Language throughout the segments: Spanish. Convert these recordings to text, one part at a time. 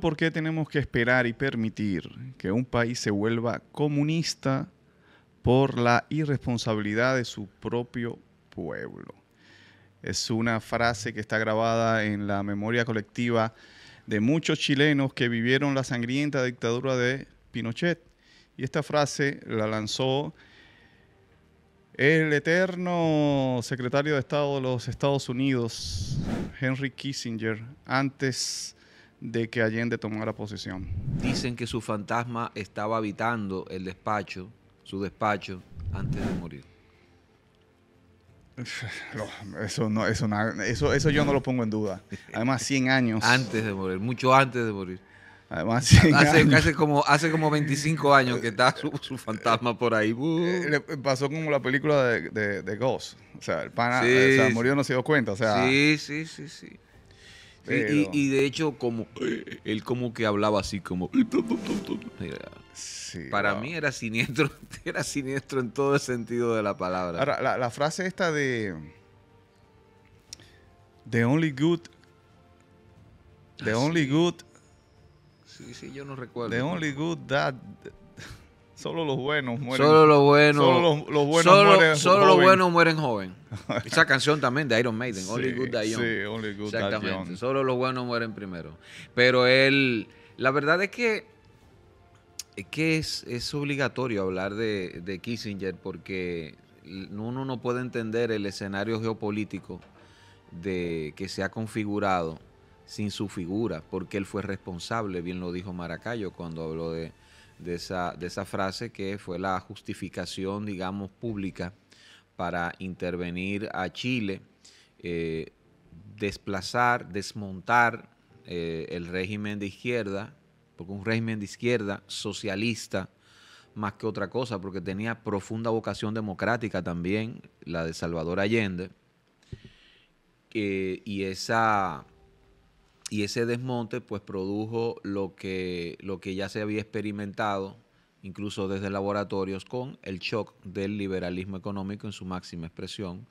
por qué tenemos que esperar y permitir que un país se vuelva comunista por la irresponsabilidad de su propio pueblo. Es una frase que está grabada en la memoria colectiva de muchos chilenos que vivieron la sangrienta dictadura de Pinochet. Y esta frase la lanzó el eterno secretario de Estado de los Estados Unidos, Henry Kissinger, antes de que Allende tomara posición. Dicen que su fantasma estaba habitando el despacho, su despacho, antes de morir. Eso, no, eso, eso, eso yo no lo pongo en duda. Además, 100 años. Antes de morir, mucho antes de morir. Además, hace, hace, como, hace como 25 años que está su, fantasma por ahí. Eh, pasó como la película de, de, Ghost. O sea, el pana o murió no se dio cuenta. sí, sí, sí, sí. Y, de hecho, como él como que hablaba así como... Para mí era siniestro, era siniestro en todo el sentido de la palabra. Ahora, la, frase esta de... The only good... The ah, only good... Sí, sí, yo no recuerdo. The only good that Solo los buenos mueren. Solo los buenos. Solo los, buenos mueren joven. los buenos mueren joven. Esa canción también de Iron Maiden, Only Good die Young. Sí, Only Good Exactamente. Solo los buenos mueren primero. Pero él, la verdad es que es que es, obligatorio hablar de, Kissinger porque uno no puede entender el escenario geopolítico de que se ha configurado sin su figura, porque él fue responsable, bien lo dijo Maracayo cuando habló de de esa, frase que fue la justificación, digamos, pública para intervenir a Chile, eh, desplazar, desmontar eh, el régimen de izquierda, porque un régimen de izquierda socialista más que otra cosa, porque tenía profunda vocación democrática también, la de Salvador Allende, eh, y esa y ese desmonte pues produjo lo que, lo que ya se había experimentado incluso desde laboratorios con el shock del liberalismo económico en su máxima expresión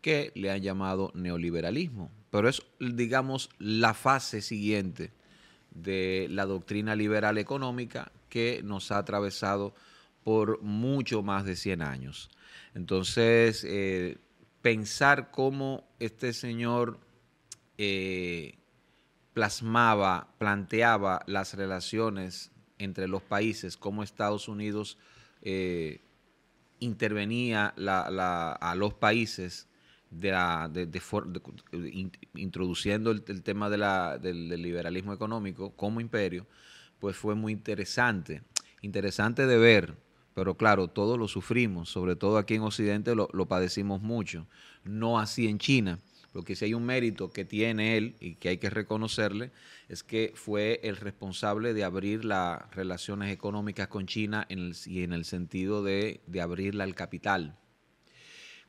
que le han llamado neoliberalismo. Pero es, digamos, la fase siguiente de la doctrina liberal económica que nos ha atravesado por mucho más de 100 años. Entonces, eh, pensar cómo este señor eh, plasmaba, planteaba las relaciones entre los países, cómo Estados Unidos eh, intervenía a los países de, introduciendo el, tema del, liberalismo económico como imperio, pues fue muy interesante, interesante de ver, pero claro, todos lo sufrimos, sobre todo aquí en Occidente lo padecimos mucho, no así en China porque si hay un mérito que tiene él y que hay que reconocerle, es que fue el responsable de abrir las relaciones económicas con China y en el sentido de, abrirla al capital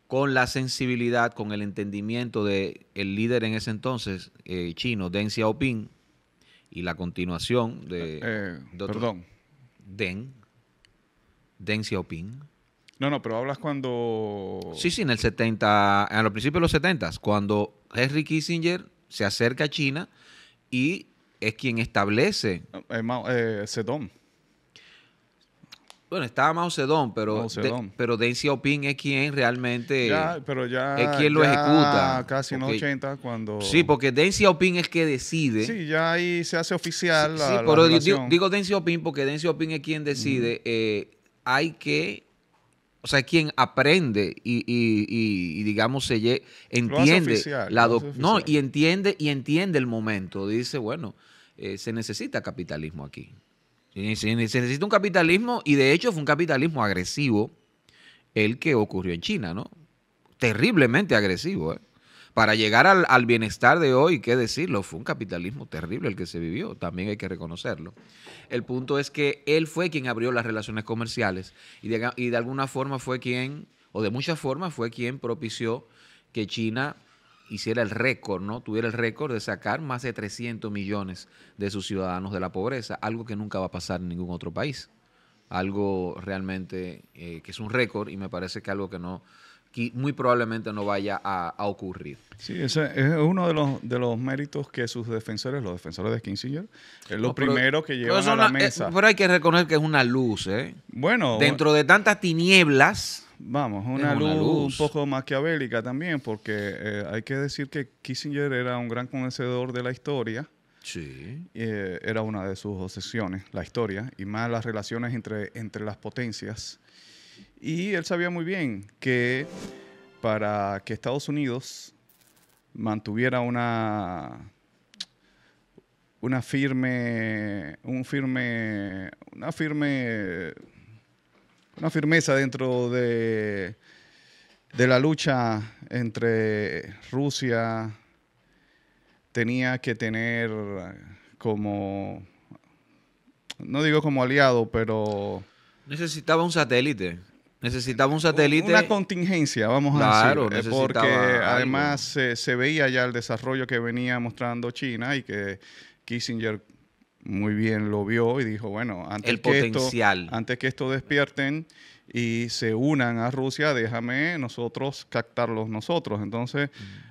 con la sensibilidad, con el entendimiento del el líder en ese entonces eh, chino, Deng Xiaoping, y la continuación de... Eh, perdón. Deng, Deng Xiaoping. No, no, pero hablas cuando... Sí, sí, en el 70, a los principios de los 70, cuando Henry Kissinger se acerca a China y es quien establece... Eh, Mao, eh, Bueno, estaba Mao Zedong, pero, pero Deng Xiaoping es quien realmente... pero ya, es quien lo ejecuta. Casi en los 80 cuando... Sí, porque Deng Xiaoping es que decide. Sí, ya ahí se hace oficial la, sí, pero digo, Deng Xiaoping porque Deng Xiaoping es quien decide. Eh, hay que o sea, quien aprende y, digamos, se entiende la No, y entiende, y entiende el momento. Dice, bueno, eh, se necesita capitalismo aquí. se, necesita un capitalismo, y de hecho fue un capitalismo agresivo el que ocurrió en China, ¿no? Terriblemente agresivo, ¿eh? para llegar al, bienestar de hoy, qué decirlo, fue un capitalismo terrible el que se vivió, también hay que reconocerlo. El punto es que él fue quien abrió las relaciones comerciales y de, alguna forma fue quien, o de muchas formas, fue quien propició que China hiciera el récord, ¿no? Tuviera el récord de sacar más de 300 millones de sus ciudadanos de la pobreza, algo que nunca va a pasar en ningún otro país. Algo realmente eh, que es un récord y me parece que algo que no, muy probablemente no vaya a, ocurrir. Sí, ese es uno de los, de los méritos que sus defensores, los defensores de Kissinger, es lo primero que llevan a la eh, mesa. pero hay que reconocer que es una luz, ¿eh? Bueno. Dentro de tantas tinieblas. Vamos, una, una luz, un poco maquiavélica también, porque eh, hay que decir que Kissinger era un gran conocedor de la historia. Sí. Eh, era una de sus obsesiones, la historia, y más las relaciones entre, entre las potencias. Y él sabía muy bien que para que Estados Unidos mantuviera una, una firme, un firme, una firme, una firmeza dentro de, de la lucha entre Rusia, tenía que tener como, no digo como aliado, pero... Necesitaba un satélite. Necesitaba un satélite. Una contingencia, vamos a decir. Eh, porque además se veía ya el desarrollo que venía mostrando China y que Kissinger muy bien lo vio y dijo, bueno, antes, el que, Esto, antes que esto despierten y se unan a Rusia, déjame nosotros captarlos nosotros. Entonces... Mm.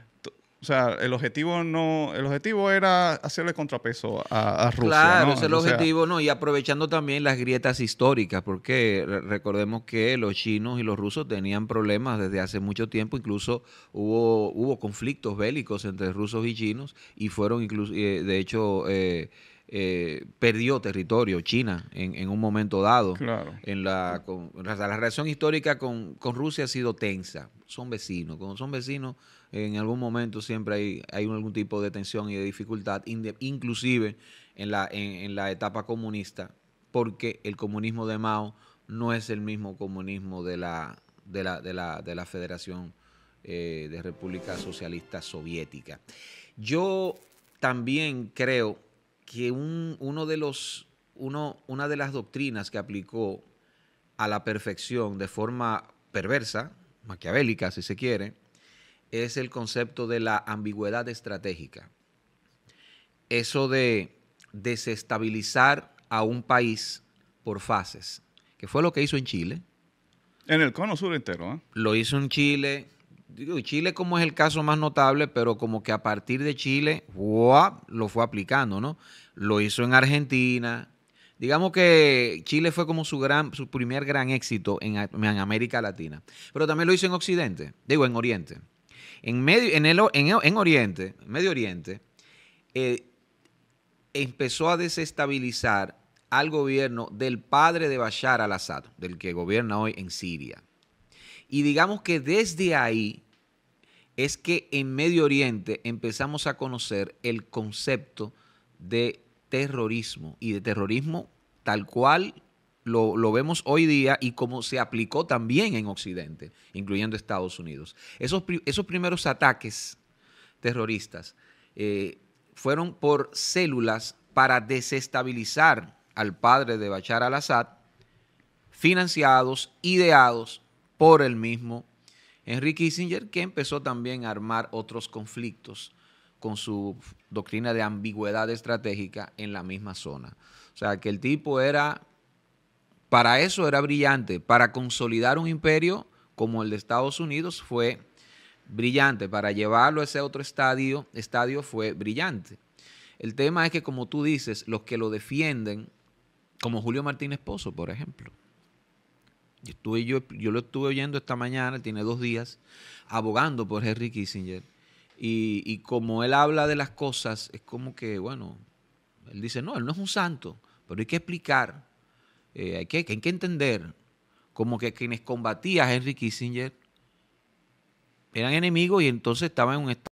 O sea, el objetivo no, el objetivo era hacerle contrapeso a, Rusia. Claro, ese es el objetivo, no, y aprovechando también las grietas históricas, porque recordemos que los chinos y los rusos tenían problemas desde hace mucho tiempo, incluso hubo, hubo conflictos bélicos entre rusos y chinos, y fueron incluso, eh, de hecho, eh, eh, perdió territorio China en, un momento dado. En la, la, relación histórica con, Rusia ha sido tensa. Son vecinos. Cuando son vecinos, en algún momento siempre hay, hay algún tipo de tensión y de dificultad, inclusive en la, en, la etapa comunista, porque el comunismo de Mao no es el mismo comunismo de la, de la, Federación eh, de República Socialista Soviética. Yo también creo que uno de los, uno, una de las doctrinas que aplicó a la perfección de forma perversa, maquiavélica si se quiere, es el concepto de la ambigüedad estratégica. Eso de desestabilizar a un país por fases, que fue lo que hizo en Chile. En el cono sur entero. ¿eh? Lo hizo en Chile, Chile como es el caso más notable, pero como que a partir de Chile, lo fue aplicando, ¿no? Lo hizo en Argentina. Digamos que Chile fue como su, gran, su primer gran éxito en, América Latina, pero también lo hizo en Occidente, digo, en Oriente. En, medio, en, el, en, Oriente, Medio Oriente, eh, empezó a desestabilizar al gobierno del padre de Bashar al-Assad, del que gobierna hoy en Siria. Y digamos que desde ahí es que en Medio Oriente empezamos a conocer el concepto de terrorismo y de terrorismo tal cual lo, vemos hoy día y como se aplicó también en Occidente, incluyendo Estados Unidos. Esos, esos primeros ataques terroristas eh, fueron por células para desestabilizar al padre de Bachar al-Assad, financiados, ideados por el mismo Henry Kissinger, que empezó también a armar otros conflictos con su doctrina de ambigüedad estratégica en la misma zona. O sea, que el tipo era, para eso era brillante, para consolidar un imperio como el de Estados Unidos fue brillante, para llevarlo a ese otro estadio, estadio fue brillante. El tema es que, como tú dices, los que lo defienden, como Julio Martínez Pozo, por ejemplo, yo, estuve, yo, lo estuve oyendo esta mañana, tiene dos días, abogando por Henry Kissinger. Y, y, como él habla de las cosas, es como que, bueno, él dice, no, él no es un santo, pero hay que explicar, eh, hay, que, que entender, como que quienes combatían a Henry Kissinger eran enemigos y entonces estaban en un estado...